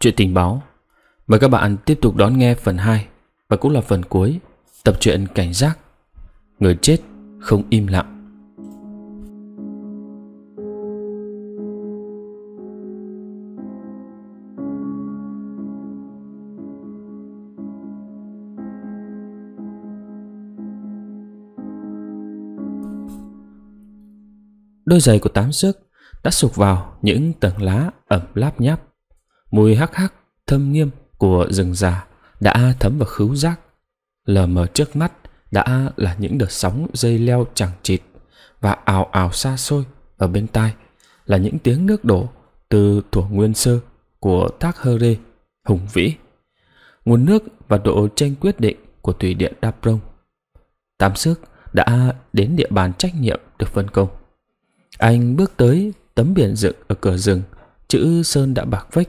Chuyện tình báo Mời các bạn tiếp tục đón nghe phần 2 Và cũng là phần cuối Tập truyện Cảnh giác Người chết không im lặng Đôi giày của tám sức đã sụp vào những tầng lá ẩm láp nháp mùi hắc hắc thâm nghiêm của rừng già đã thấm vào khứu giác lờ mờ trước mắt đã là những đợt sóng dây leo chẳng chịt và ào ào xa xôi ở bên tai là những tiếng nước đổ từ thủa nguyên sơ của thác Hơ Rê, hùng vĩ. Nguồn nước và độ tranh quyết định của thủy điện Đa Prông. Tam Sức đã đến địa bàn trách nhiệm được phân công. Anh bước tới tấm biển dựng ở cửa rừng, chữ Sơn đã bạc vách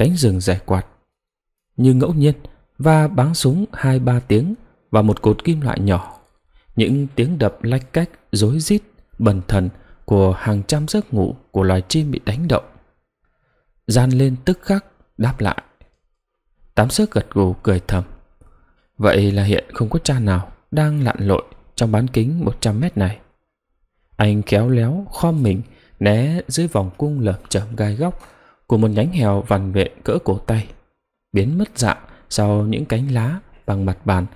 cánh rừng giải quạt. Như ngẫu nhiên, và báng súng hai ba tiếng và một cột kim loại nhỏ. Những tiếng đập lách cách, rối rít, bần thần của hàng trăm giấc ngủ của loài chim bị đánh động. Gian lên tức khắc, đáp lại. Tám sức gật gù cười thầm. Vậy là hiện không có cha nào đang lặn lội trong bán kính 100 mét này. Anh khéo léo khom mình né dưới vòng cung lợp chởm gai góc của một nhánh hèo vằn vệ cỡ cổ tay, biến mất dạng sau những cánh lá bằng mặt bàn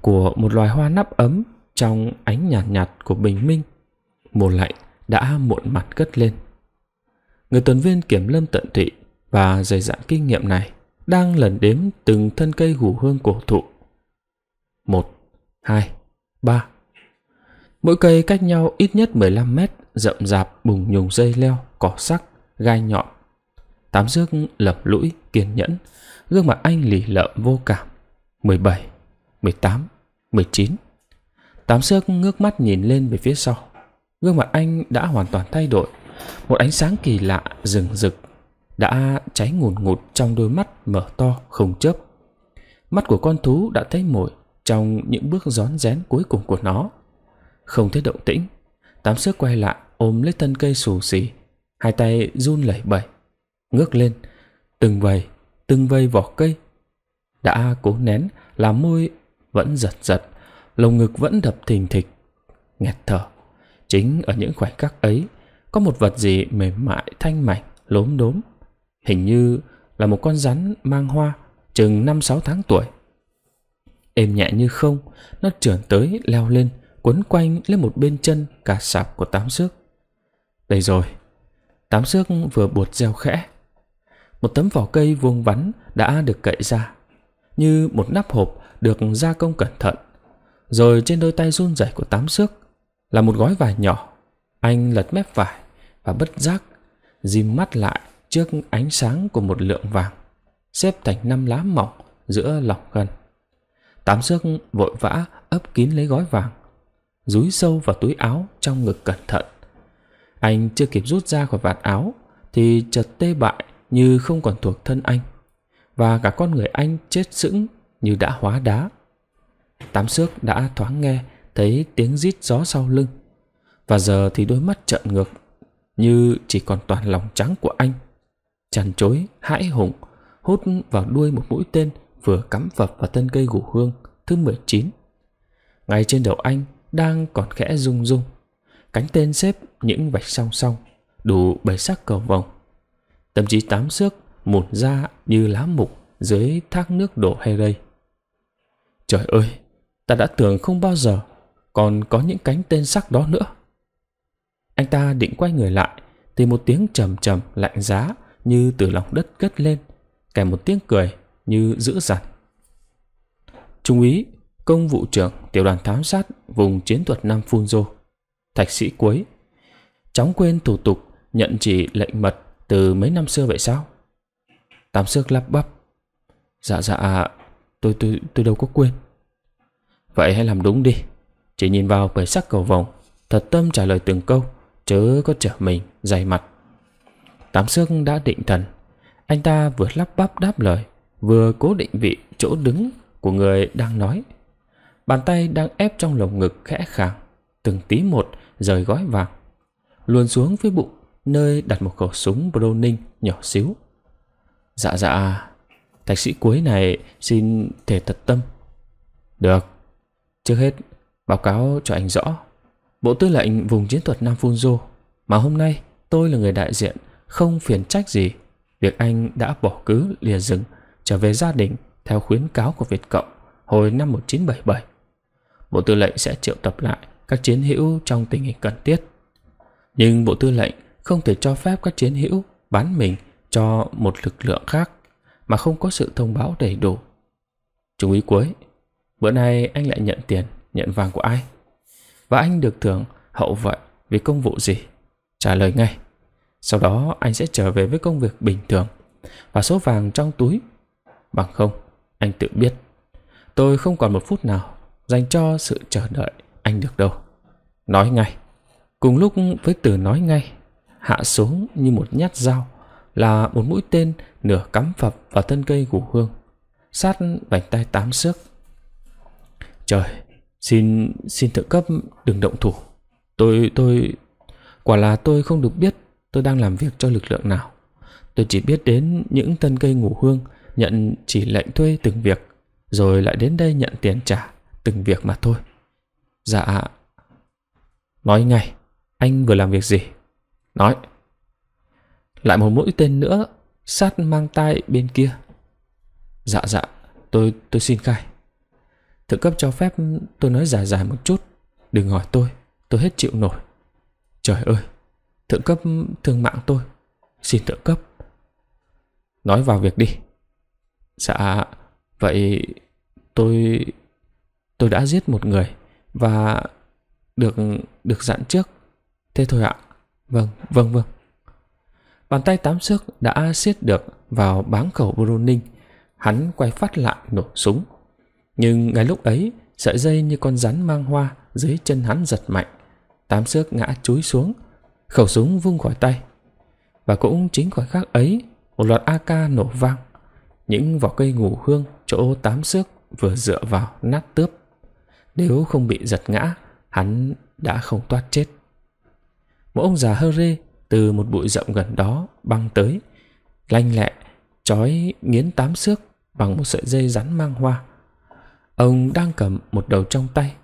của một loài hoa nắp ấm trong ánh nhạt nhạt của bình minh. Mùa lạnh đã muộn mặt cất lên. Người tuần viên kiểm lâm tận tụy và dày dặn kinh nghiệm này đang lần đếm từng thân cây hủ hương cổ thụ. Một, hai, ba. Mỗi cây cách nhau ít nhất 15 mét, rậm rạp bùng nhùng dây leo, cỏ sắc, gai nhọn Tám Dước lập lũi, kiên nhẫn, gương mặt anh lì lợm vô cảm. mười bảy mười Tám mười chín tám Dước ngước mắt nhìn lên về phía sau. Gương mặt anh đã hoàn toàn thay đổi. Một ánh sáng kỳ lạ, rừng rực, đã cháy ngùn ngụt trong đôi mắt mở to, không chớp. Mắt của con thú đã thấy mồi trong những bước rón rén cuối cùng của nó. Không thấy động tĩnh, Tám Sước quay lại ôm lấy thân cây xù xì, hai tay run lẩy bẩy ngước lên từng vầy từng vây vỏ cây đã cố nén làm môi vẫn giật giật lồng ngực vẫn đập thình thịch nghẹt thở chính ở những khoảnh khắc ấy có một vật gì mềm mại thanh mảnh lốm đốm hình như là một con rắn mang hoa chừng năm sáu tháng tuổi êm nhẹ như không nó trườn tới leo lên quấn quanh lên một bên chân cả sạp của tám xước đây rồi tám xước vừa buột reo khẽ một tấm vỏ cây vuông vắn đã được cậy ra, như một nắp hộp được gia công cẩn thận. Rồi trên đôi tay run rẩy của tám xước là một gói vải nhỏ. Anh lật mép vải và bất giác dìm mắt lại trước ánh sáng của một lượng vàng xếp thành năm lá mỏng giữa lỏng gần. Tám xước vội vã ấp kín lấy gói vàng, rúi sâu vào túi áo trong ngực cẩn thận. Anh chưa kịp rút ra khỏi vạt áo thì chợt tê bại như không còn thuộc thân anh và cả con người anh chết sững như đã hóa đá tám xước đã thoáng nghe thấy tiếng rít gió sau lưng và giờ thì đôi mắt trợn ngược như chỉ còn toàn lòng trắng của anh chằn chối hãi hùng hút vào đuôi một mũi tên vừa cắm phập vào thân cây gù hương thứ 19. Ngay trên đầu anh đang còn khẽ rung rung. Cánh tên xếp những vạch song song, đủ bảy sắc cầu vồng. Tâm trí tám xước, một da như lá mục dưới thác nước đổ hay rây. Trời ơi, ta đã tưởng không bao giờ còn có những cánh tên sắc đó nữa. Anh ta định quay người lại thì một tiếng trầm trầm lạnh giá như từ lòng đất cất lên, kèm một tiếng cười như dữ dằn. Trung úy, công vụ trưởng tiểu đoàn thám sát vùng chiến thuật Nam phun Phunzo, thạch sĩ cuối. Chóng quên thủ tục nhận chỉ lệnh mật từ mấy năm xưa vậy sao Tam Sước lắp bắp Dạ dạ à, Tôi tôi tôi đâu có quên Vậy hãy làm đúng đi Chỉ nhìn vào bởi sắc cầu vồng Thật tâm trả lời từng câu Chớ có trở mình dày mặt Tám Sước đã định thần Anh ta vừa lắp bắp đáp lời Vừa cố định vị chỗ đứng Của người đang nói Bàn tay đang ép trong lồng ngực khẽ khàng Từng tí một rời gói vàng Luồn xuống với bụng nơi đặt một khẩu súng Browning nhỏ xíu. Dạ dạ, thạc sĩ cuối này xin thể thật tâm. Được, trước hết báo cáo cho anh rõ. Bộ tư lệnh vùng chiến thuật Nam Funzo mà hôm nay tôi là người đại diện không phiền trách gì việc anh đã bỏ cứ lìa rừng trở về gia đình theo khuyến cáo của Việt Cộng hồi năm 1977. Bộ tư lệnh sẽ triệu tập lại các chiến hữu trong tình hình cần thiết. Nhưng Bộ tư lệnh không thể cho phép các chiến hữu bán mình cho một lực lượng khác mà không có sự thông báo đầy đủ. Chú ý cuối, bữa nay anh lại nhận tiền, nhận vàng của ai? Và anh được thưởng hậu vậy vì công vụ gì? Trả lời ngay. Sau đó anh sẽ trở về với công việc bình thường và số vàng trong túi. Bằng không, anh tự biết. Tôi không còn một phút nào dành cho sự chờ đợi anh được đâu. Nói ngay. Cùng lúc với từ nói ngay hạ xuống như một nhát dao là một mũi tên nửa cắm phập vào thân cây của Hương, sát vành tay tám xước. Trời, xin xin thượng cấp đừng động thủ. Tôi tôi quả là tôi không được biết tôi đang làm việc cho lực lượng nào. Tôi chỉ biết đến những thân cây ngủ hương nhận chỉ lệnh thuê từng việc rồi lại đến đây nhận tiền trả từng việc mà thôi. Dạ. Nói ngay, anh vừa làm việc gì? Nói Lại một mũi tên nữa Sát mang tay bên kia Dạ dạ Tôi tôi xin khai Thượng cấp cho phép tôi nói dài dài một chút Đừng hỏi tôi Tôi hết chịu nổi Trời ơi Thượng cấp thương mạng tôi Xin thượng cấp Nói vào việc đi Dạ Vậy tôi Tôi đã giết một người Và Được Được dặn trước Thế thôi ạ Vâng, vâng, vâng. Bàn tay tám xước đã siết được vào báng khẩu Bruning. Hắn quay phát lại nổ súng. Nhưng ngay lúc ấy, sợi dây như con rắn mang hoa dưới chân hắn giật mạnh. Tám xước ngã chúi xuống, khẩu súng vung khỏi tay. Và cũng chính khoảnh khắc ấy, một loạt AK nổ vang. Những vỏ cây ngủ hương chỗ tám xước vừa dựa vào nát tướp. Nếu không bị giật ngã, hắn đã không toát chết một ông già hơ rê từ một bụi rậm gần đó băng tới, lanh lẹ, trói nghiến tám xước bằng một sợi dây rắn mang hoa. Ông đang cầm một đầu trong tay.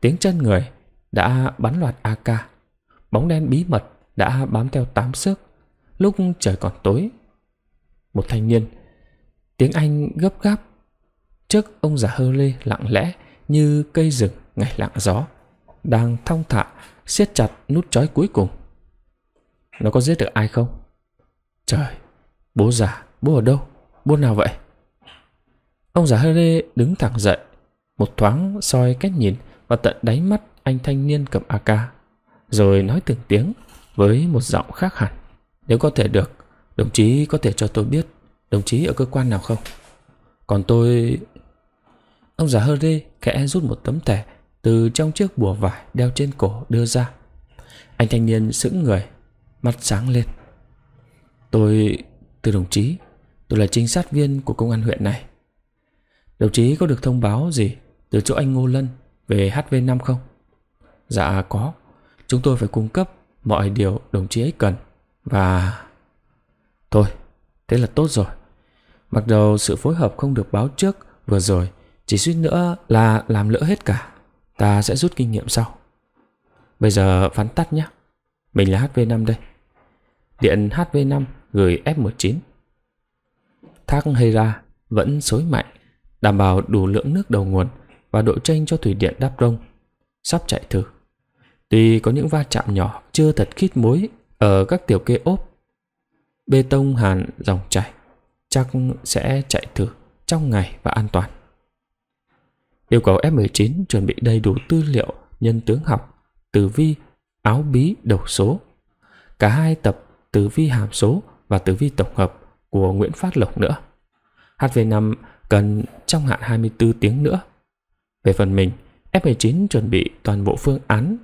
Tiếng chân người đã bắn loạt AK. Bóng đen bí mật đã bám theo tám xước lúc trời còn tối. Một thanh niên, tiếng Anh gấp gáp, trước ông già hơ lê lặng lẽ như cây rừng ngày lặng gió, đang thong thả siết chặt nút trói cuối cùng. Nó có giết được ai không? Trời, bố già, bố ở đâu? Bố nào vậy? Ông già hơi đứng thẳng dậy, một thoáng soi cách nhìn và tận đáy mắt anh thanh niên cầm AK, rồi nói từng tiếng với một giọng khác hẳn. Nếu có thể được, đồng chí có thể cho tôi biết đồng chí ở cơ quan nào không? Còn tôi... Ông già hơ rê khẽ rút một tấm thẻ từ trong chiếc bùa vải đeo trên cổ đưa ra. Anh thanh niên sững người, mắt sáng lên. Tôi, từ đồng chí, tôi là trinh sát viên của công an huyện này. Đồng chí có được thông báo gì từ chỗ anh Ngô Lân về HV5 không? Dạ có, chúng tôi phải cung cấp mọi điều đồng chí ấy cần và... Thôi, thế là tốt rồi. Mặc đầu sự phối hợp không được báo trước vừa rồi, chỉ suýt nữa là làm lỡ hết cả. Ta sẽ rút kinh nghiệm sau Bây giờ phán tắt nhé Mình là HV5 đây Điện HV5 gửi F19 Thác Hera vẫn xối mạnh Đảm bảo đủ lượng nước đầu nguồn Và độ tranh cho thủy điện đáp rông Sắp chạy thử Tuy có những va chạm nhỏ chưa thật khít mối Ở các tiểu kê ốp Bê tông hàn dòng chảy Chắc sẽ chạy thử trong ngày và an toàn Yêu cầu F19 chuẩn bị đầy đủ tư liệu nhân tướng học, tử vi, áo bí độc số. Cả hai tập tử vi hàm số và tử vi tổng hợp của Nguyễn Phát Lộc nữa. HV5 cần trong hạn 24 tiếng nữa. Về phần mình, F19 chuẩn bị toàn bộ phương án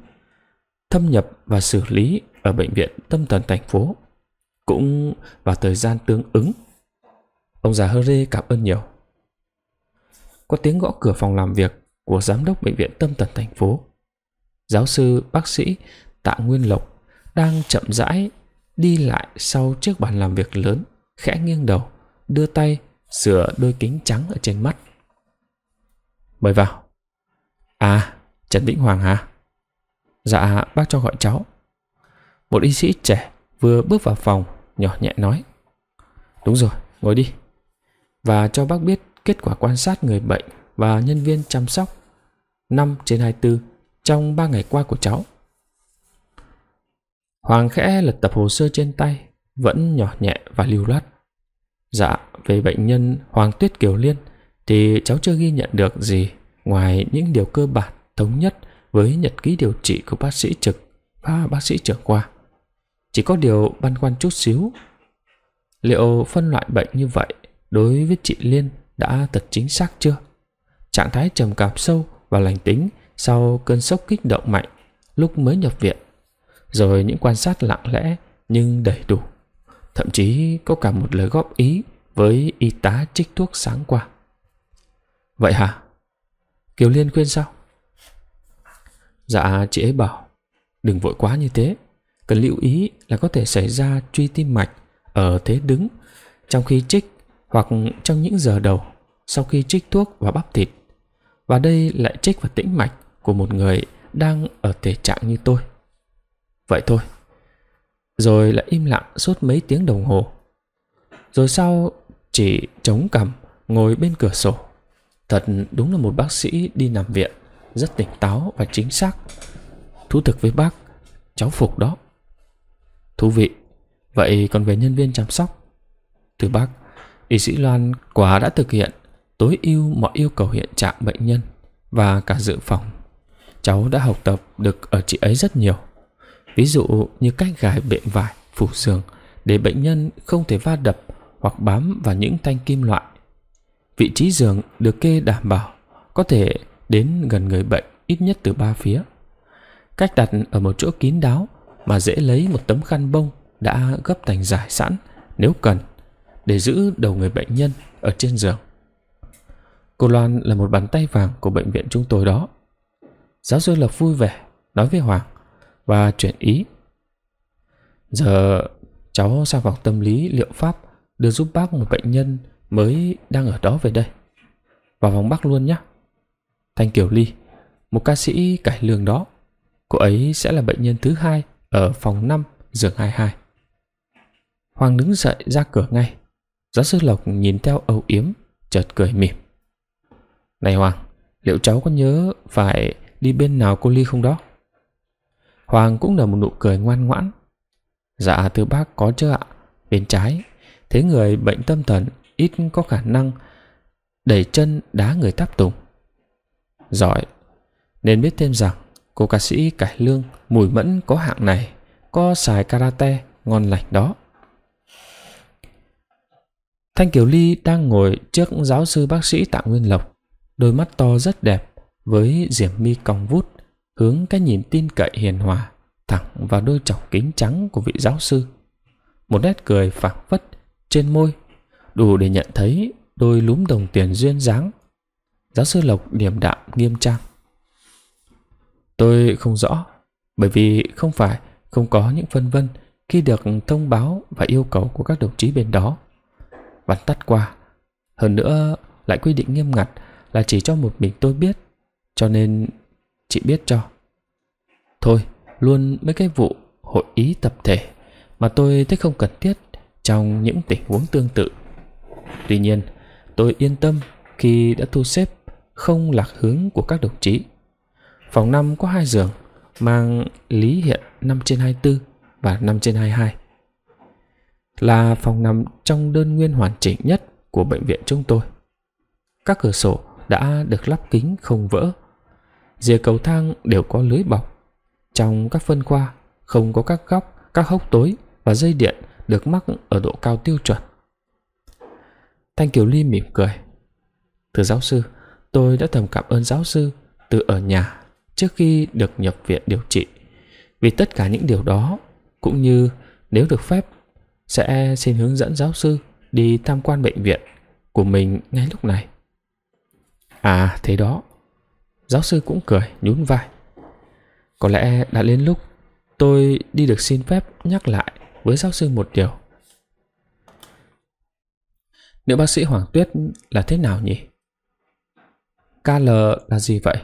thâm nhập và xử lý ở bệnh viện tâm thần thành phố cũng vào thời gian tương ứng. Ông già Hơ Rê cảm ơn nhiều có tiếng gõ cửa phòng làm việc của giám đốc bệnh viện tâm thần thành phố. Giáo sư bác sĩ Tạ Nguyên Lộc đang chậm rãi đi lại sau chiếc bàn làm việc lớn, khẽ nghiêng đầu, đưa tay sửa đôi kính trắng ở trên mắt. Mời vào. À, Trần Vĩnh Hoàng hả? Dạ, bác cho gọi cháu. Một y sĩ trẻ vừa bước vào phòng, nhỏ nhẹ nói. Đúng rồi, ngồi đi. Và cho bác biết kết quả quan sát người bệnh và nhân viên chăm sóc 5 trên 24 trong 3 ngày qua của cháu. Hoàng khẽ lật tập hồ sơ trên tay, vẫn nhỏ nhẹ và lưu loát. Dạ, về bệnh nhân Hoàng Tuyết Kiều Liên thì cháu chưa ghi nhận được gì ngoài những điều cơ bản thống nhất với nhật ký điều trị của bác sĩ trực và bác sĩ trưởng khoa. Chỉ có điều băn khoăn chút xíu. Liệu phân loại bệnh như vậy đối với chị Liên đã thật chính xác chưa? Trạng thái trầm cảm sâu và lành tính sau cơn sốc kích động mạnh lúc mới nhập viện. Rồi những quan sát lặng lẽ nhưng đầy đủ. Thậm chí có cả một lời góp ý với y tá trích thuốc sáng qua. Vậy hả? Kiều Liên khuyên sao? Dạ chị ấy bảo Đừng vội quá như thế Cần lưu ý là có thể xảy ra truy tim mạch Ở thế đứng Trong khi trích hoặc trong những giờ đầu sau khi trích thuốc và bắp thịt. Và đây lại trích vào tĩnh mạch của một người đang ở thể trạng như tôi. Vậy thôi. Rồi lại im lặng suốt mấy tiếng đồng hồ. Rồi sau chỉ chống cằm ngồi bên cửa sổ. Thật đúng là một bác sĩ đi nằm viện, rất tỉnh táo và chính xác. Thú thực với bác, cháu phục đó. Thú vị, vậy còn về nhân viên chăm sóc? Thưa bác, Y sĩ Loan quả đã thực hiện tối ưu mọi yêu cầu hiện trạng bệnh nhân và cả dự phòng. Cháu đã học tập được ở chị ấy rất nhiều. Ví dụ như cách gài bệnh vải, phủ sườn để bệnh nhân không thể va đập hoặc bám vào những thanh kim loại. Vị trí giường được kê đảm bảo có thể đến gần người bệnh ít nhất từ ba phía. Cách đặt ở một chỗ kín đáo mà dễ lấy một tấm khăn bông đã gấp thành giải sẵn nếu cần để giữ đầu người bệnh nhân ở trên giường. Cô Loan là một bàn tay vàng của bệnh viện chúng tôi đó. Giáo sư Lộc vui vẻ nói với Hoàng và chuyển ý. Giờ cháu sang phòng tâm lý liệu pháp đưa giúp bác một bệnh nhân mới đang ở đó về đây. Vào phòng bác luôn nhé. Thanh Kiều Ly, một ca sĩ cải lương đó. Cô ấy sẽ là bệnh nhân thứ hai ở phòng 5 giường 22. Hoàng đứng dậy ra cửa ngay. Giáo sư Lộc nhìn theo âu yếm, chợt cười mỉm. Này Hoàng, liệu cháu có nhớ phải đi bên nào cô Ly không đó? Hoàng cũng nở một nụ cười ngoan ngoãn. Dạ thưa bác có chứ ạ, bên trái. Thế người bệnh tâm thần ít có khả năng đẩy chân đá người tháp tùng. Giỏi, nên biết thêm rằng cô ca sĩ cải lương mùi mẫn có hạng này, có xài karate ngon lành đó. Thanh Kiều Ly đang ngồi trước giáo sư bác sĩ Tạ Nguyên Lộc, đôi mắt to rất đẹp với diểm mi cong vút, hướng cái nhìn tin cậy hiền hòa thẳng vào đôi trọc kính trắng của vị giáo sư. Một nét cười phảng phất trên môi, đủ để nhận thấy đôi lúm đồng tiền duyên dáng. Giáo sư Lộc điềm đạm nghiêm trang. Tôi không rõ, bởi vì không phải không có những phân vân khi được thông báo và yêu cầu của các đồng chí bên đó vắn tắt qua. Hơn nữa, lại quy định nghiêm ngặt là chỉ cho một mình tôi biết, cho nên chị biết cho. Thôi, luôn mấy cái vụ hội ý tập thể mà tôi thấy không cần thiết trong những tình huống tương tự. Tuy nhiên, tôi yên tâm khi đã thu xếp không lạc hướng của các đồng chí. Phòng năm có hai giường, mang lý hiện năm trên hai mươi bốn và năm trên hai mươi hai là phòng nằm trong đơn nguyên hoàn chỉnh nhất của bệnh viện chúng tôi. Các cửa sổ đã được lắp kính không vỡ. Dìa cầu thang đều có lưới bọc. Trong các phân khoa không có các góc, các hốc tối và dây điện được mắc ở độ cao tiêu chuẩn. Thanh Kiều Ly mỉm cười. Thưa giáo sư, tôi đã thầm cảm ơn giáo sư từ ở nhà trước khi được nhập viện điều trị. Vì tất cả những điều đó, cũng như nếu được phép sẽ xin hướng dẫn giáo sư đi tham quan bệnh viện của mình ngay lúc này. À thế đó. Giáo sư cũng cười nhún vai. Có lẽ đã đến lúc tôi đi được xin phép nhắc lại với giáo sư một điều. Nữ bác sĩ Hoàng Tuyết là thế nào nhỉ? KL là gì vậy?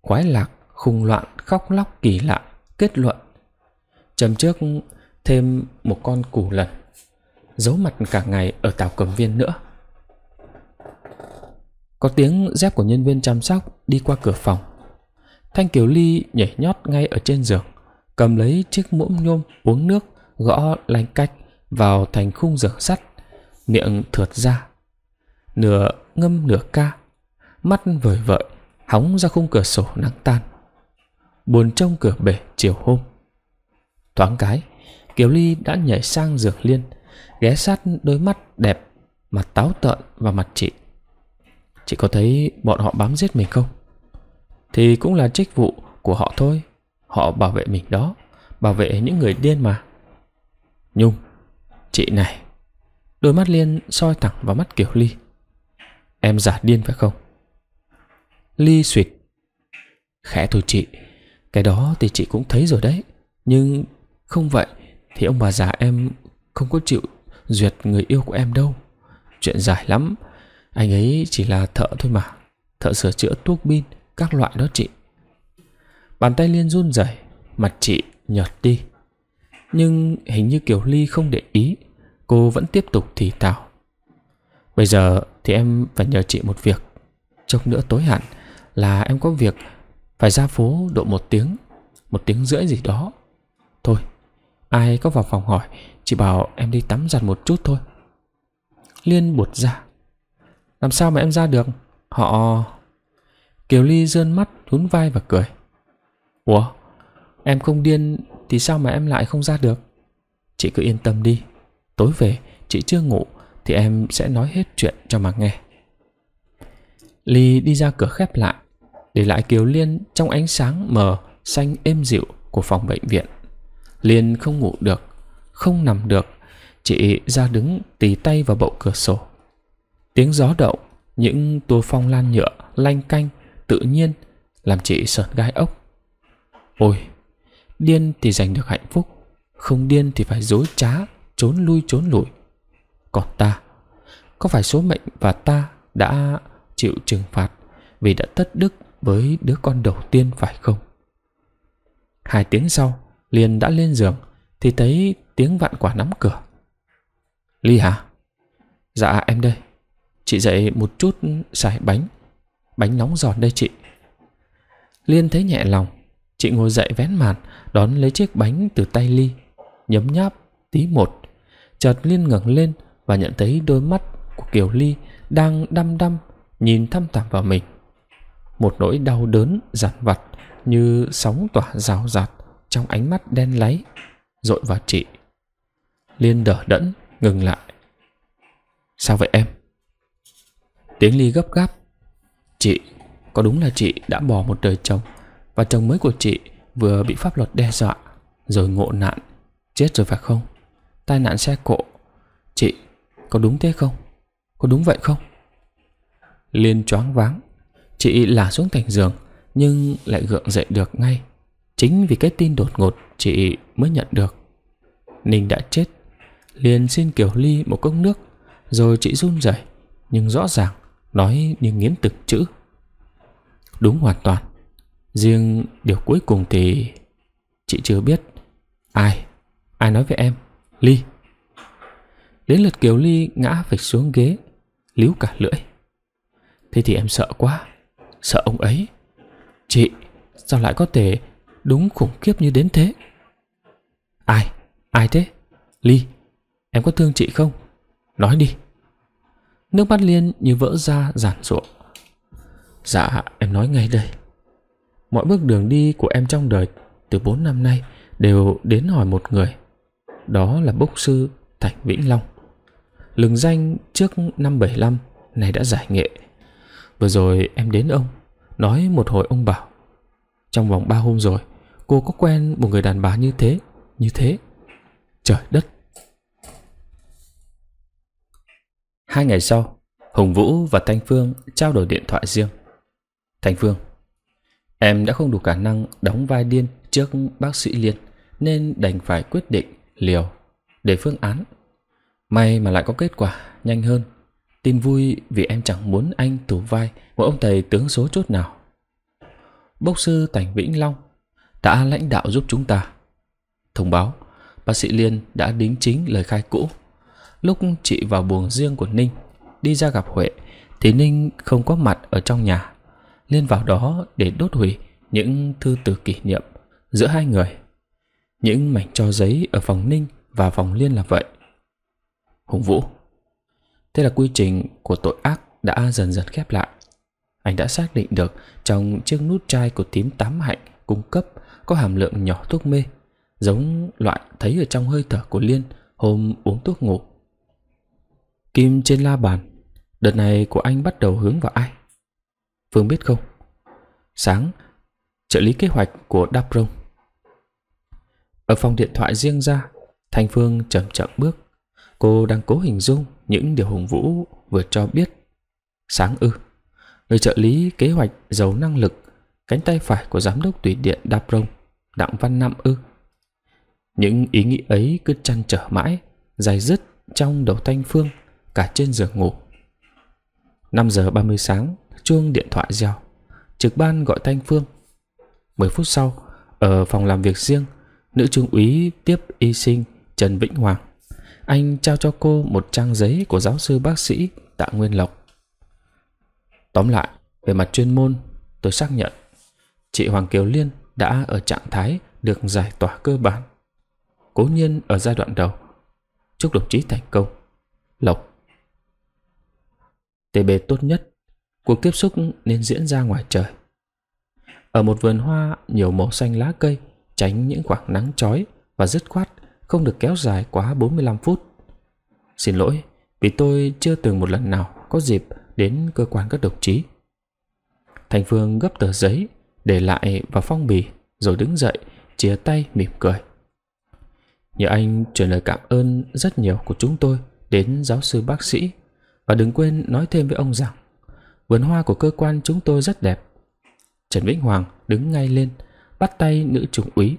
quái lạc, khùng loạn, khóc lóc kỳ lạ, kết luận. trầm trước thêm một con củ lần giấu mặt cả ngày ở tàu cầm viên nữa có tiếng dép của nhân viên chăm sóc đi qua cửa phòng thanh kiều ly nhảy nhót ngay ở trên giường cầm lấy chiếc muỗng nhôm uống nước gõ lanh cách vào thành khung giường sắt miệng thượt ra nửa ngâm nửa ca mắt vời vợi hóng ra khung cửa sổ nắng tan buồn trông cửa bể chiều hôm thoáng cái Kiều Ly đã nhảy sang giường Liên, ghé sát đôi mắt đẹp, mặt táo tợn và mặt chị. Chị có thấy bọn họ bám giết mình không? Thì cũng là trách vụ của họ thôi. Họ bảo vệ mình đó, bảo vệ những người điên mà. Nhung, chị này. Đôi mắt Liên soi thẳng vào mắt Kiều Ly. Em giả điên phải không? Ly suyệt. Khẽ thôi chị, cái đó thì chị cũng thấy rồi đấy. Nhưng không vậy thì ông bà già em không có chịu duyệt người yêu của em đâu Chuyện dài lắm Anh ấy chỉ là thợ thôi mà Thợ sửa chữa tuốc pin Các loại đó chị Bàn tay Liên run rẩy Mặt chị nhợt đi Nhưng hình như Kiều Ly không để ý Cô vẫn tiếp tục thì tào Bây giờ thì em phải nhờ chị một việc Trông nữa tối hẳn Là em có việc Phải ra phố độ một tiếng Một tiếng rưỡi gì đó Thôi Ai có vào phòng hỏi Chỉ bảo em đi tắm giặt một chút thôi Liên buột ra Làm sao mà em ra được Họ... Kiều Ly dơn mắt thún vai và cười Ủa Em không điên thì sao mà em lại không ra được Chị cứ yên tâm đi Tối về chị chưa ngủ Thì em sẽ nói hết chuyện cho mà nghe Ly đi ra cửa khép lại Để lại Kiều Liên trong ánh sáng mờ Xanh êm dịu của phòng bệnh viện liền không ngủ được, không nằm được, chị ra đứng tì tay vào bậu cửa sổ. Tiếng gió động, những tua phong lan nhựa, lanh canh, tự nhiên, làm chị sợn gai ốc. Ôi, điên thì giành được hạnh phúc, không điên thì phải dối trá, trốn lui trốn lủi. Còn ta, có phải số mệnh và ta đã chịu trừng phạt vì đã thất đức với đứa con đầu tiên phải không? Hai tiếng sau, liền đã lên giường thì thấy tiếng vạn quả nắm cửa. Ly hả? Dạ em đây. Chị dậy một chút xài bánh. Bánh nóng giòn đây chị. Liên thấy nhẹ lòng. Chị ngồi dậy vén màn đón lấy chiếc bánh từ tay Ly. Nhấm nháp tí một. Chợt Liên ngẩng lên và nhận thấy đôi mắt của Kiều Ly đang đăm đăm nhìn thăm thẳm vào mình. Một nỗi đau đớn dằn vặt như sóng tỏa rào rạt trong ánh mắt đen láy, dội vào chị. Liên đờ đẫn, ngừng lại. Sao vậy em? Tiếng Ly gấp gáp. Chị, có đúng là chị đã bỏ một đời chồng và chồng mới của chị vừa bị pháp luật đe dọa, rồi ngộ nạn, chết rồi phải không? Tai nạn xe cộ. Chị, có đúng thế không? Có đúng vậy không? Liên choáng váng, chị lả xuống thành giường nhưng lại gượng dậy được ngay Chính vì cái tin đột ngột chị mới nhận được. Ninh đã chết. Liền xin Kiều Ly một cốc nước. Rồi chị run rẩy nhưng rõ ràng nói như nghiến từng chữ. Đúng hoàn toàn. Riêng điều cuối cùng thì chị chưa biết ai, ai nói với em, Ly. Đến lượt Kiều Ly ngã phịch xuống ghế, líu cả lưỡi. Thế thì em sợ quá, sợ ông ấy. Chị, sao lại có thể Đúng khủng khiếp như đến thế Ai? Ai thế? Ly, em có thương chị không? Nói đi Nước mắt Liên như vỡ ra giản ruộng Dạ em nói ngay đây Mọi bước đường đi của em trong đời Từ bốn năm nay Đều đến hỏi một người Đó là bốc sư Thạch Vĩnh Long Lừng danh trước năm bảy năm Này đã giải nghệ Vừa rồi em đến ông Nói một hồi ông bảo Trong vòng ba hôm rồi cô có quen một người đàn bà như thế, như thế. Trời đất. Hai ngày sau, Hùng Vũ và Thanh Phương trao đổi điện thoại riêng. Thanh Phương, em đã không đủ khả năng đóng vai điên trước bác sĩ Liên nên đành phải quyết định liều để phương án. May mà lại có kết quả nhanh hơn. Tin vui vì em chẳng muốn anh thủ vai một ông thầy tướng số chút nào. Bốc sư tành Vĩnh Long đã lãnh đạo giúp chúng ta. Thông báo, bác sĩ Liên đã đính chính lời khai cũ. Lúc chị vào buồng riêng của Ninh, đi ra gặp Huệ, thì Ninh không có mặt ở trong nhà. Liên vào đó để đốt hủy những thư từ kỷ niệm giữa hai người. Những mảnh cho giấy ở phòng Ninh và phòng Liên là vậy. Hùng Vũ Thế là quy trình của tội ác đã dần dần khép lại. Anh đã xác định được trong chiếc nút chai của tím tám hạnh cung cấp có hàm lượng nhỏ thuốc mê, giống loại thấy ở trong hơi thở của Liên hôm uống thuốc ngủ. Kim trên la bàn, đợt này của anh bắt đầu hướng vào ai? Phương biết không? Sáng, trợ lý kế hoạch của Đáp Rông. Ở phòng điện thoại riêng ra, Thanh Phương chậm chậm bước. Cô đang cố hình dung những điều Hùng Vũ vừa cho biết. Sáng ư, người trợ lý kế hoạch giàu năng lực, cánh tay phải của giám đốc tùy điện Đáp Rông Đặng Văn Năm ư? Những ý nghĩ ấy cứ chăn trở mãi, dài dứt trong đầu Thanh Phương, cả trên giường ngủ. 5 giờ 30 sáng, chuông điện thoại reo. Trực ban gọi Thanh Phương. 10 phút sau, ở phòng làm việc riêng, nữ trung úy tiếp y sinh Trần Vĩnh Hoàng. Anh trao cho cô một trang giấy của giáo sư bác sĩ Tạ Nguyên Lộc. Tóm lại, về mặt chuyên môn, tôi xác nhận chị Hoàng Kiều Liên đã ở trạng thái được giải tỏa cơ bản. Cố nhiên ở giai đoạn đầu. Chúc đồng chí thành công. Lộc TB tốt nhất, cuộc tiếp xúc nên diễn ra ngoài trời. Ở một vườn hoa nhiều màu xanh lá cây, tránh những khoảng nắng chói và dứt khoát không được kéo dài quá 45 phút. Xin lỗi vì tôi chưa từng một lần nào có dịp đến cơ quan các đồng chí. Thành Phương gấp tờ giấy để lại vào phong bì rồi đứng dậy, chia tay mỉm cười. Nhờ anh chuyển lời cảm ơn rất nhiều của chúng tôi đến giáo sư bác sĩ và đừng quên nói thêm với ông rằng vườn hoa của cơ quan chúng tôi rất đẹp. Trần Vĩnh Hoàng đứng ngay lên, bắt tay nữ trung úy.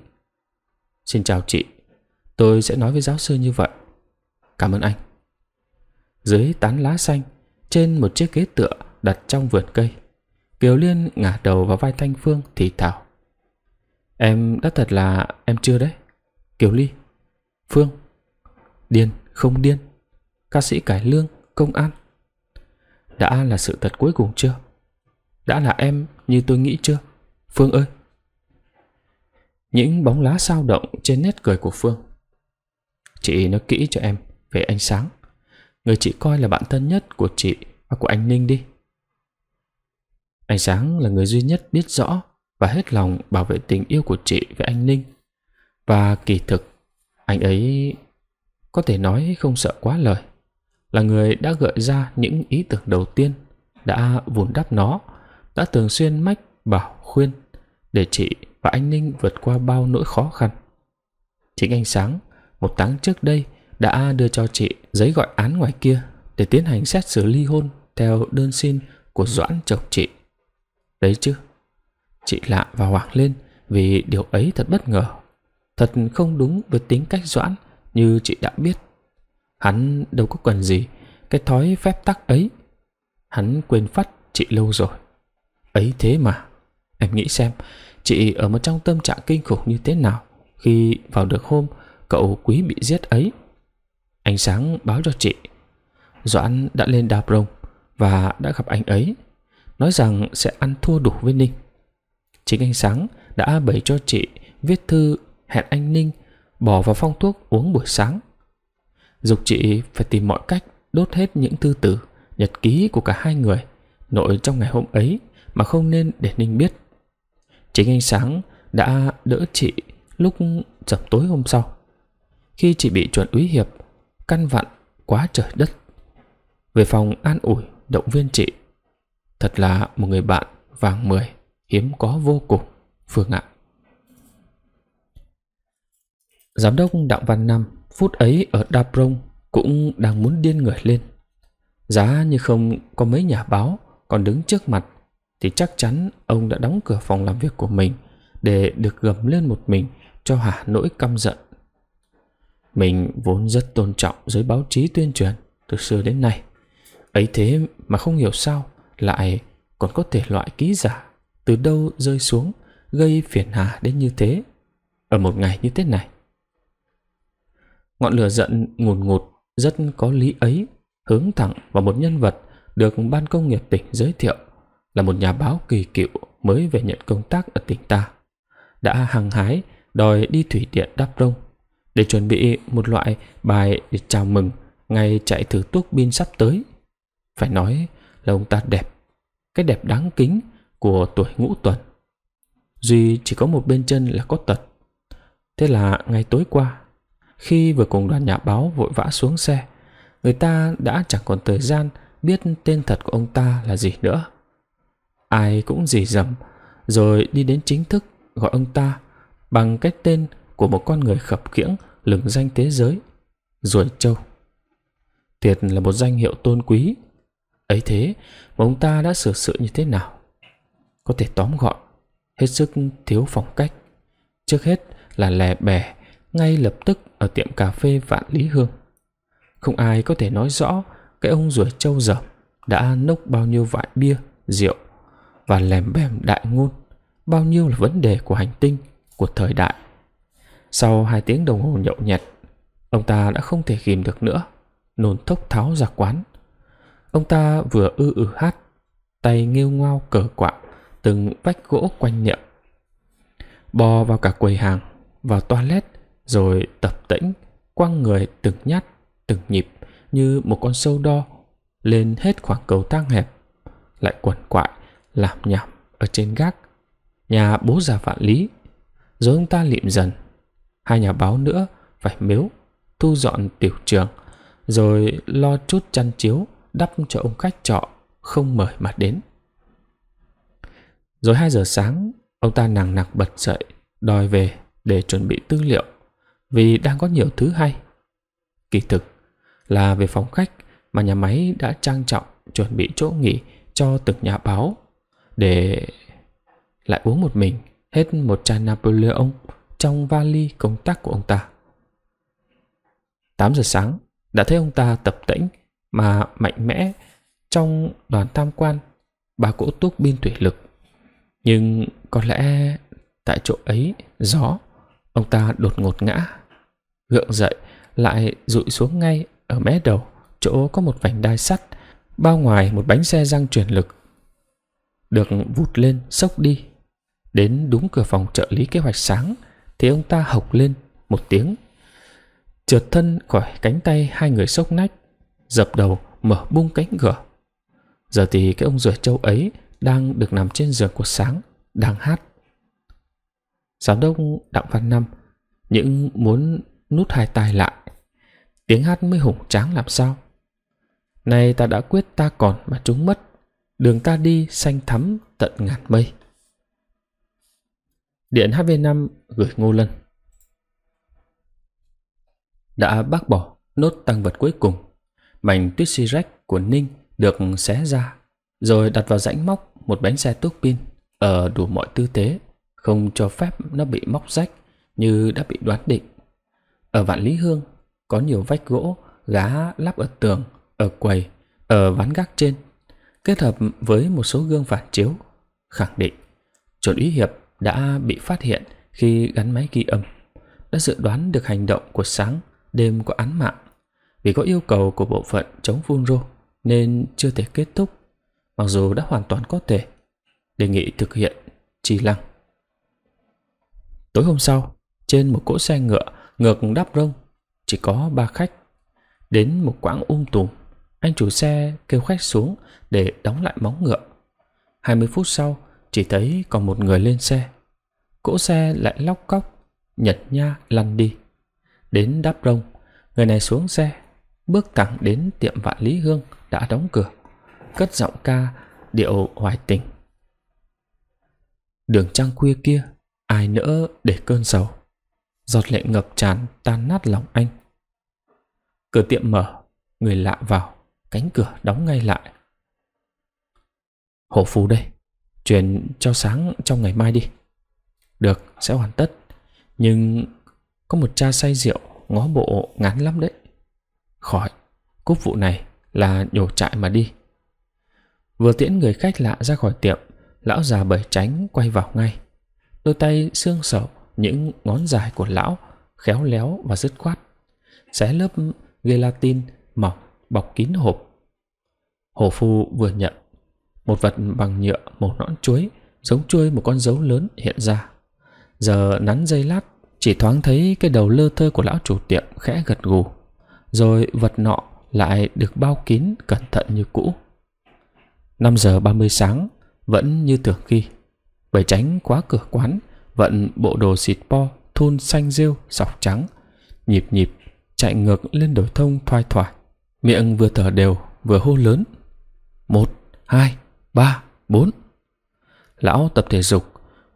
Xin chào chị, tôi sẽ nói với giáo sư như vậy. Cảm ơn anh. Dưới tán lá xanh, trên một chiếc ghế tựa đặt trong vườn cây, Kiều Liên ngả đầu vào vai Thanh Phương thì thảo. Em đã thật là em chưa đấy. Kiều Ly, Phương, điên không điên, ca sĩ cải lương, công an. Đã là sự thật cuối cùng chưa? Đã là em như tôi nghĩ chưa? Phương ơi! Những bóng lá sao động trên nét cười của Phương. Chị nói kỹ cho em về ánh Sáng. Người chị coi là bạn thân nhất của chị và của anh Ninh đi. Anh Sáng là người duy nhất biết rõ và hết lòng bảo vệ tình yêu của chị với anh Ninh. Và kỳ thực, anh ấy có thể nói không sợ quá lời. Là người đã gợi ra những ý tưởng đầu tiên, đã vun đắp nó, đã thường xuyên mách bảo khuyên để chị và anh Ninh vượt qua bao nỗi khó khăn. Chính anh Sáng, một tháng trước đây, đã đưa cho chị giấy gọi án ngoài kia để tiến hành xét xử ly hôn theo đơn xin của Doãn chồng chị. Đấy chứ. Chị lạ và hoảng lên vì điều ấy thật bất ngờ. Thật không đúng với tính cách Doãn như chị đã biết. Hắn đâu có cần gì cái thói phép tắc ấy. Hắn quên phát chị lâu rồi. Ấy thế mà. Em nghĩ xem, chị ở một trong tâm trạng kinh khủng như thế nào khi vào được hôm cậu quý bị giết ấy. Ánh sáng báo cho chị. Doãn đã lên đạp rồng và đã gặp anh ấy nói rằng sẽ ăn thua đủ với Ninh. Chính anh Sáng đã bày cho chị viết thư hẹn anh Ninh bỏ vào phong thuốc uống buổi sáng. Dục chị phải tìm mọi cách đốt hết những thư tử, nhật ký của cả hai người, nội trong ngày hôm ấy mà không nên để Ninh biết. Chính anh Sáng đã đỡ chị lúc chập tối hôm sau. Khi chị bị chuẩn úy hiệp, căn vặn quá trời đất. Về phòng an ủi, động viên chị Thật là một người bạn vàng mười hiếm có vô cùng, Phương ạ. Giám đốc Đặng Văn Năm phút ấy ở Đa Prong cũng đang muốn điên người lên. Giá như không có mấy nhà báo còn đứng trước mặt thì chắc chắn ông đã đóng cửa phòng làm việc của mình để được gầm lên một mình cho hả nỗi căm giận. Mình vốn rất tôn trọng giới báo chí tuyên truyền từ xưa đến nay. Ấy thế mà không hiểu sao lại còn có thể loại ký giả từ đâu rơi xuống gây phiền hà đến như thế ở một ngày như thế này ngọn lửa giận ngùn ngụt rất có lý ấy hướng thẳng vào một nhân vật được ban công nghiệp tỉnh giới thiệu là một nhà báo kỳ cựu mới về nhận công tác ở tỉnh ta đã hăng hái đòi đi thủy điện đắp rông để chuẩn bị một loại bài để chào mừng ngày chạy thử tuốc pin sắp tới phải nói là ông ta đẹp Cái đẹp đáng kính của tuổi ngũ tuần Duy chỉ có một bên chân là có tật Thế là ngày tối qua Khi vừa cùng đoàn nhà báo vội vã xuống xe Người ta đã chẳng còn thời gian biết tên thật của ông ta là gì nữa Ai cũng dì dầm Rồi đi đến chính thức gọi ông ta Bằng cái tên của một con người khập khiễng lừng danh thế giới Ruồi Châu Thiệt là một danh hiệu tôn quý Ấy thế mà ông ta đã sửa sự như thế nào? Có thể tóm gọn, hết sức thiếu phong cách. Trước hết là lè bè, ngay lập tức ở tiệm cà phê Vạn Lý Hương. Không ai có thể nói rõ cái ông ruồi trâu dở đã nốc bao nhiêu vại bia, rượu và lèm bèm đại ngôn, bao nhiêu là vấn đề của hành tinh, của thời đại. Sau hai tiếng đồng hồ nhậu nhẹt, ông ta đã không thể kìm được nữa, nôn thốc tháo ra quán, Ông ta vừa ư ư ừ hát, tay nghiêu ngoao cờ quạng, từng vách gỗ quanh niệm, Bò vào cả quầy hàng, vào toilet, rồi tập tĩnh quăng người từng nhát, từng nhịp như một con sâu đo lên hết khoảng cầu thang hẹp, lại quẩn quại, làm nhảm ở trên gác. Nhà bố già vạn lý, rồi ông ta lịm dần. Hai nhà báo nữa phải miếu, thu dọn tiểu trường, rồi lo chút chăn chiếu đắp cho ông khách trọ không mời mà đến. Rồi 2 giờ sáng, ông ta nàng nặc bật dậy, đòi về để chuẩn bị tư liệu, vì đang có nhiều thứ hay. Kỳ thực là về phòng khách mà nhà máy đã trang trọng chuẩn bị chỗ nghỉ cho từng nhà báo để lại uống một mình hết một chai Napoleon trong vali công tác của ông ta. 8 giờ sáng, đã thấy ông ta tập tĩnh mà mạnh mẽ trong đoàn tam quan bà cỗ túc biên thủy lực nhưng có lẽ tại chỗ ấy gió ông ta đột ngột ngã gượng dậy lại rụi xuống ngay ở mé đầu chỗ có một vành đai sắt bao ngoài một bánh xe răng truyền lực được vụt lên sốc đi đến đúng cửa phòng trợ lý kế hoạch sáng thì ông ta hộc lên một tiếng trượt thân khỏi cánh tay hai người sốc nách dập đầu mở bung cánh cửa. Giờ thì cái ông rửa trâu ấy đang được nằm trên giường của sáng, đang hát. Giám đốc Đặng Văn Năm những muốn nút hai tai lại. Tiếng hát mới hùng tráng làm sao. Nay ta đã quyết ta còn mà chúng mất, đường ta đi xanh thắm tận ngàn mây. Điện hv năm gửi Ngô Lân đã bác bỏ nốt tăng vật cuối cùng mảnh tuyết si rách của Ninh được xé ra, rồi đặt vào rãnh móc một bánh xe tuốc pin ở đủ mọi tư thế, không cho phép nó bị móc rách như đã bị đoán định. Ở Vạn Lý Hương có nhiều vách gỗ gá lắp ở tường, ở quầy, ở ván gác trên, kết hợp với một số gương phản chiếu, khẳng định chuẩn ý hiệp đã bị phát hiện khi gắn máy ghi âm, đã dự đoán được hành động của sáng đêm của án mạng vì có yêu cầu của bộ phận chống phun rô nên chưa thể kết thúc, mặc dù đã hoàn toàn có thể. Đề nghị thực hiện trì lăng. Tối hôm sau, trên một cỗ xe ngựa ngược đắp rông, chỉ có ba khách. Đến một quãng um tùm, anh chủ xe kêu khách xuống để đóng lại móng ngựa. 20 phút sau, chỉ thấy còn một người lên xe. Cỗ xe lại lóc cóc, nhật nha lăn đi. Đến đắp rông, người này xuống xe bước thẳng đến tiệm vạn lý hương đã đóng cửa cất giọng ca điệu hoài tình đường trăng khuya kia ai nỡ để cơn sầu giọt lệ ngập tràn tan nát lòng anh cửa tiệm mở người lạ vào cánh cửa đóng ngay lại hổ phù đây chuyển cho sáng trong ngày mai đi được sẽ hoàn tất nhưng có một cha say rượu ngó bộ ngán lắm đấy Khỏi, cúp vụ này là nhổ trại mà đi. Vừa tiễn người khách lạ ra khỏi tiệm, lão già bầy tránh quay vào ngay. Đôi tay xương sầu, những ngón dài của lão khéo léo và dứt khoát. Xé lớp gelatin mỏng bọc kín hộp. Hồ Phu vừa nhận một vật bằng nhựa màu nõn chuối giống chuôi một con dấu lớn hiện ra. Giờ nắn dây lát chỉ thoáng thấy cái đầu lơ thơ của lão chủ tiệm khẽ gật gù rồi vật nọ lại được bao kín cẩn thận như cũ. 5 giờ 30 sáng vẫn như tưởng khi. Bởi tránh quá cửa quán, vận bộ đồ xịt po thun xanh rêu sọc trắng, nhịp nhịp chạy ngược lên đồi thông thoai thoải, miệng vừa thở đều vừa hô lớn. Một, hai, ba, bốn. Lão tập thể dục,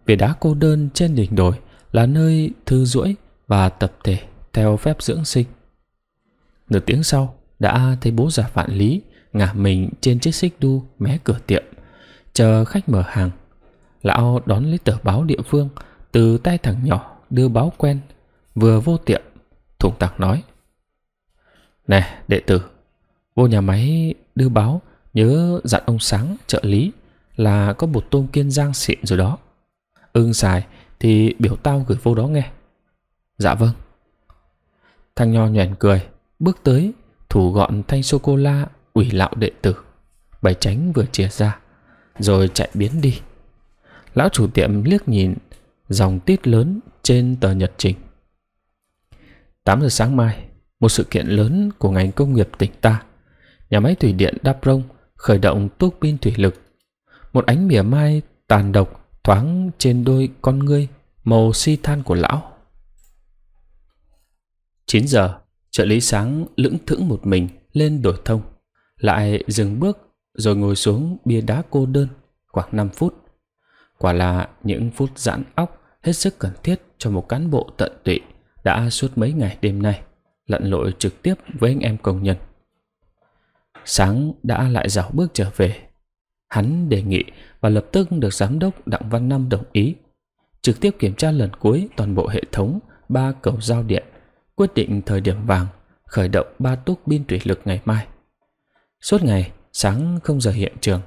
về đá cô đơn trên đỉnh đồi là nơi thư duỗi và tập thể theo phép dưỡng sinh. Nửa tiếng sau, đã thấy bố già vạn lý ngả mình trên chiếc xích đu mé cửa tiệm, chờ khách mở hàng. Lão đón lấy tờ báo địa phương từ tay thằng nhỏ đưa báo quen, vừa vô tiệm, thủng tạc nói. Nè, đệ tử, vô nhà máy đưa báo, nhớ dặn ông Sáng trợ lý là có bột tôm kiên giang xịn rồi đó. Ưng ừ, xài thì biểu tao gửi vô đó nghe. Dạ vâng. Thằng nho nhoẻn cười, Bước tới, thủ gọn thanh sô-cô-la ủy lạo đệ tử. Bài tránh vừa chia ra, rồi chạy biến đi. Lão chủ tiệm liếc nhìn dòng tít lớn trên tờ nhật trình. 8 giờ sáng mai, một sự kiện lớn của ngành công nghiệp tỉnh ta. Nhà máy thủy điện Đắk Rông khởi động tuốc pin thủy lực. Một ánh mỉa mai tàn độc thoáng trên đôi con ngươi màu xi than của lão. 9 giờ, Trợ lý sáng lững thững một mình lên đổi thông, lại dừng bước rồi ngồi xuống bia đá cô đơn khoảng 5 phút. Quả là những phút giãn óc hết sức cần thiết cho một cán bộ tận tụy đã suốt mấy ngày đêm nay lặn lội trực tiếp với anh em công nhân. Sáng đã lại dạo bước trở về. Hắn đề nghị và lập tức được giám đốc Đặng Văn Năm đồng ý. Trực tiếp kiểm tra lần cuối toàn bộ hệ thống ba cầu giao điện quyết định thời điểm vàng khởi động ba túc binh thủy lực ngày mai. Suốt ngày, sáng không giờ hiện trường,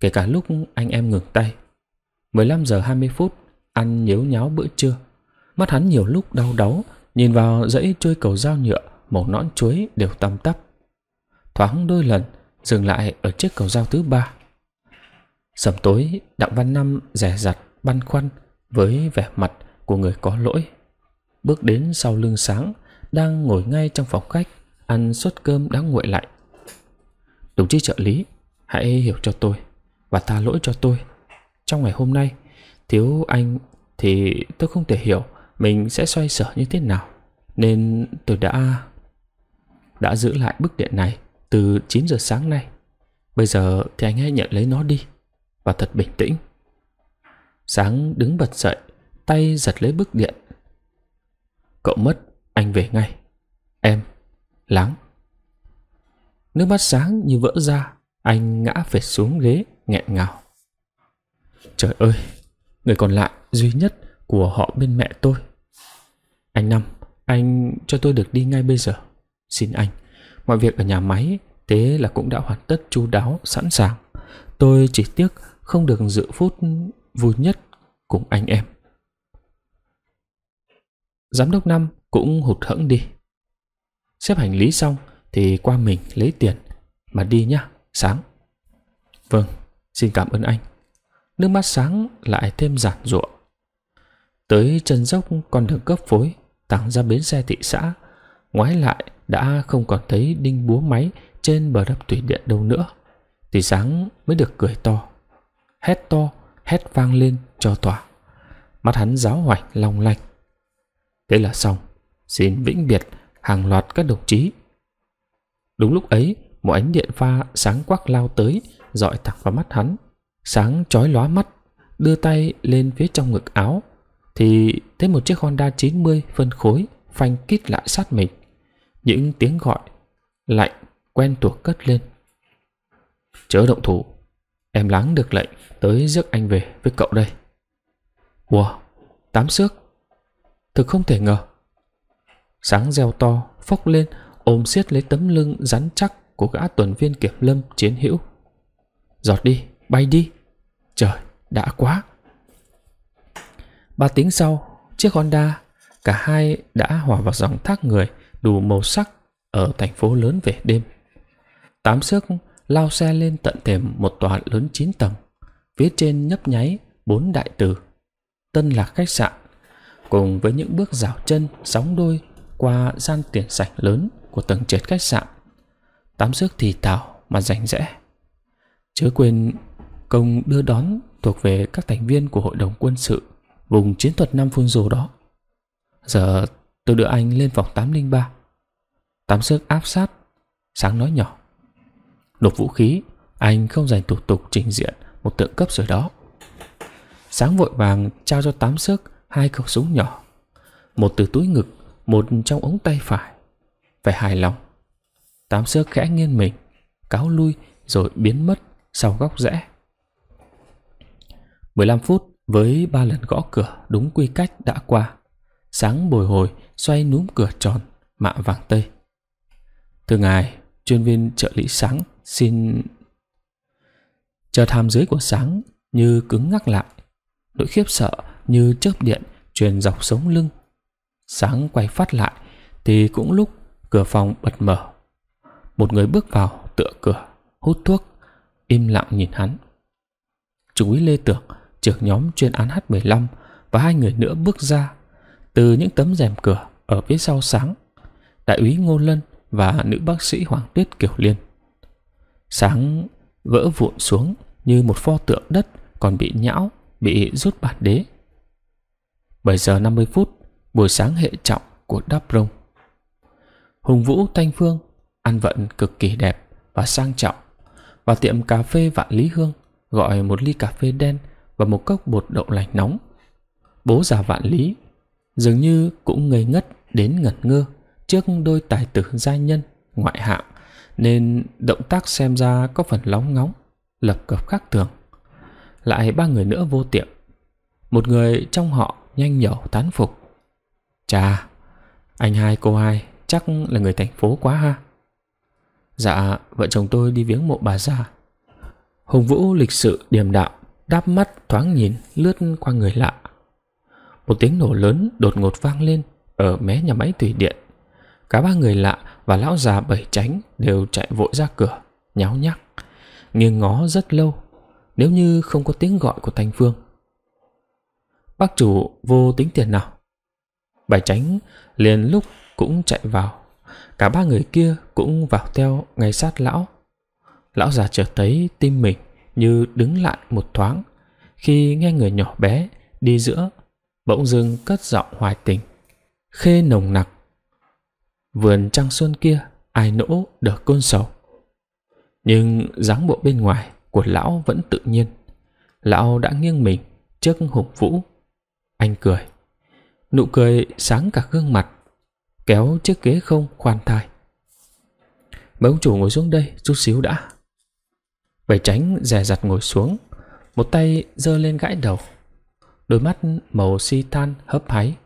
kể cả lúc anh em ngừng tay. 15 giờ 20 phút, ăn nhếu nháo bữa trưa. Mắt hắn nhiều lúc đau đớn nhìn vào dãy trôi cầu dao nhựa, màu nõn chuối đều tăm tắp. Thoáng đôi lần, dừng lại ở chiếc cầu dao thứ ba. Sầm tối, Đặng Văn Năm rẻ rặt, băn khoăn với vẻ mặt của người có lỗi. Bước đến sau lưng sáng, đang ngồi ngay trong phòng khách ăn suất cơm đã nguội lạnh. Đồng chí trợ lý, hãy hiểu cho tôi và tha lỗi cho tôi. Trong ngày hôm nay, thiếu anh thì tôi không thể hiểu mình sẽ xoay sở như thế nào. Nên tôi đã... đã giữ lại bức điện này từ 9 giờ sáng nay. Bây giờ thì anh hãy nhận lấy nó đi. Và thật bình tĩnh. Sáng đứng bật dậy, tay giật lấy bức điện. Cậu mất anh về ngay. Em, lắng. Nước mắt sáng như vỡ ra, anh ngã phải xuống ghế, nghẹn ngào. Trời ơi, người còn lại duy nhất của họ bên mẹ tôi. Anh Năm, anh cho tôi được đi ngay bây giờ. Xin anh, mọi việc ở nhà máy thế là cũng đã hoàn tất chu đáo, sẵn sàng. Tôi chỉ tiếc không được dự phút vui nhất cùng anh em. Giám đốc Năm cũng hụt hẫng đi. Xếp hành lý xong thì qua mình lấy tiền mà đi nhá, sáng. Vâng, xin cảm ơn anh. Nước mắt sáng lại thêm giản ruộng. Tới chân dốc con đường cấp phối, tặng ra bến xe thị xã, ngoái lại đã không còn thấy đinh búa máy trên bờ đập thủy điện đâu nữa. Thì sáng mới được cười to, hét to, hét vang lên cho tỏa. Mắt hắn giáo hoành long lanh. Thế là xong xin vĩnh biệt hàng loạt các đồng chí. Đúng lúc ấy, một ánh điện pha sáng quắc lao tới, dọi thẳng vào mắt hắn. Sáng chói lóa mắt, đưa tay lên phía trong ngực áo, thì thấy một chiếc Honda 90 phân khối phanh kít lại sát mình. Những tiếng gọi lạnh quen thuộc cất lên. Chớ động thủ, em láng được lệnh tới rước anh về với cậu đây. Wow, tám xước. Thực không thể ngờ, sáng reo to phốc lên ôm siết lấy tấm lưng rắn chắc của gã tuần viên kiểm lâm chiến hữu giọt đi bay đi trời đã quá ba tiếng sau chiếc honda cả hai đã hòa vào dòng thác người đủ màu sắc ở thành phố lớn về đêm tám sức lao xe lên tận thềm một tòa lớn chín tầng phía trên nhấp nháy bốn đại từ tân lạc khách sạn cùng với những bước rảo chân sóng đôi qua gian tiền sảnh lớn của tầng trệt khách sạn. Tám rước thì thảo mà rảnh rẽ. Chớ quên công đưa đón thuộc về các thành viên của hội đồng quân sự vùng chiến thuật Nam Phun Rồ đó. Giờ tôi đưa anh lên phòng 803. Tám sức áp sát, sáng nói nhỏ. Nộp vũ khí, anh không dành thủ tục trình diện một tượng cấp rồi đó. Sáng vội vàng trao cho tám sức hai khẩu súng nhỏ, một từ túi ngực một trong ống tay phải. Phải hài lòng. Tám xưa khẽ nghiêng mình, cáo lui rồi biến mất sau góc rẽ. 15 phút với ba lần gõ cửa đúng quy cách đã qua. Sáng bồi hồi xoay núm cửa tròn, mạ vàng tây. Thưa ngài, chuyên viên trợ lý sáng xin... Chờ tham dưới của sáng như cứng ngắc lại. Nỗi khiếp sợ như chớp điện truyền dọc sống lưng sáng quay phát lại thì cũng lúc cửa phòng bật mở. Một người bước vào tựa cửa, hút thuốc, im lặng nhìn hắn. Trung úy Lê Tưởng, trưởng nhóm chuyên án H15 và hai người nữa bước ra từ những tấm rèm cửa ở phía sau sáng. Đại úy Ngô Lân và nữ bác sĩ Hoàng Tuyết Kiều Liên. Sáng vỡ vụn xuống như một pho tượng đất còn bị nhão, bị rút bạt đế. bảy giờ năm mươi phút, buổi sáng hệ trọng của Đáp Rông. Hùng Vũ Thanh Phương ăn vận cực kỳ đẹp và sang trọng. Vào tiệm cà phê Vạn Lý Hương gọi một ly cà phê đen và một cốc bột đậu lạnh nóng. Bố già Vạn Lý dường như cũng ngây ngất đến ngẩn ngơ trước đôi tài tử gia nhân ngoại hạng nên động tác xem ra có phần lóng ngóng, lập cập khác thường. Lại ba người nữa vô tiệm. Một người trong họ nhanh nhẩu tán phục, Chà, anh hai cô hai chắc là người thành phố quá ha. Dạ, vợ chồng tôi đi viếng mộ bà già. Hùng Vũ lịch sự điềm đạo, đáp mắt thoáng nhìn lướt qua người lạ. Một tiếng nổ lớn đột ngột vang lên ở mé nhà máy thủy điện. Cả ba người lạ và lão già bảy tránh đều chạy vội ra cửa, nháo nhác, nghiêng ngó rất lâu, nếu như không có tiếng gọi của Thanh Phương. Bác chủ vô tính tiền nào? Bài tránh liền lúc cũng chạy vào. Cả ba người kia cũng vào theo ngay sát lão. Lão già chợt thấy tim mình như đứng lại một thoáng. Khi nghe người nhỏ bé đi giữa, bỗng dưng cất giọng hoài tình. Khê nồng nặc. Vườn trăng xuân kia, ai nỗ được côn sầu. Nhưng dáng bộ bên ngoài của lão vẫn tự nhiên. Lão đã nghiêng mình trước hùng vũ. Anh cười nụ cười sáng cả gương mặt, kéo chiếc ghế không khoan thai. Mấy ông chủ ngồi xuống đây chút xíu đã. Vậy tránh dè dặt ngồi xuống, một tay giơ lên gãi đầu. Đôi mắt màu si tan hấp háy,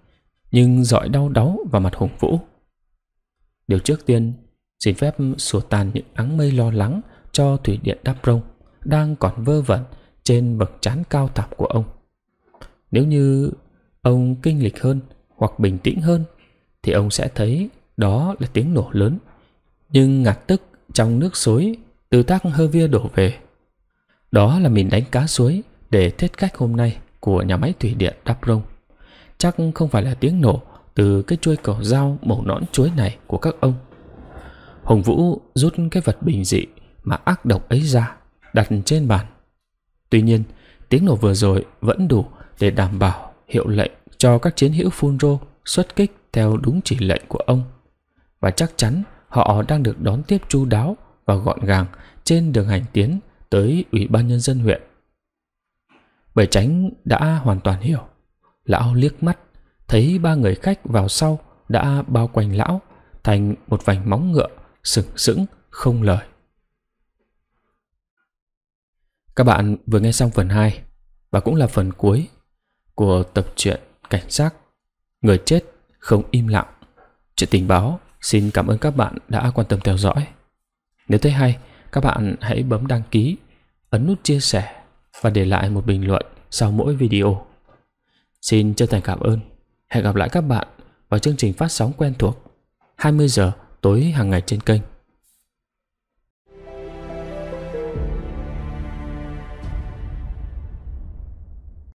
nhưng dọi đau đáu vào mặt Hùng Vũ. Điều trước tiên, xin phép xua tan những áng mây lo lắng cho thủy điện đáp rông đang còn vơ vẩn trên bậc chán cao thẳm của ông. Nếu như ông kinh lịch hơn hoặc bình tĩnh hơn thì ông sẽ thấy đó là tiếng nổ lớn nhưng ngạt tức trong nước suối từ tác hơ via đổ về đó là mình đánh cá suối để thiết cách hôm nay của nhà máy thủy điện đắp rông chắc không phải là tiếng nổ từ cái chuôi cỏ dao màu nõn chuối này của các ông hồng vũ rút cái vật bình dị mà ác độc ấy ra đặt trên bàn tuy nhiên tiếng nổ vừa rồi vẫn đủ để đảm bảo hiệu lệnh cho các chiến hữu phun rô xuất kích theo đúng chỉ lệnh của ông. Và chắc chắn họ đang được đón tiếp chu đáo và gọn gàng trên đường hành tiến tới Ủy ban Nhân dân huyện. Bảy chánh đã hoàn toàn hiểu. Lão liếc mắt, thấy ba người khách vào sau đã bao quanh lão thành một vành móng ngựa sừng sững không lời. Các bạn vừa nghe xong phần 2 và cũng là phần cuối của tập truyện Cảnh giác Người chết không im lặng Chuyện tình báo Xin cảm ơn các bạn đã quan tâm theo dõi Nếu thấy hay Các bạn hãy bấm đăng ký Ấn nút chia sẻ Và để lại một bình luận sau mỗi video Xin chân thành cảm ơn Hẹn gặp lại các bạn vào chương trình phát sóng quen thuộc 20 giờ tối hàng ngày trên kênh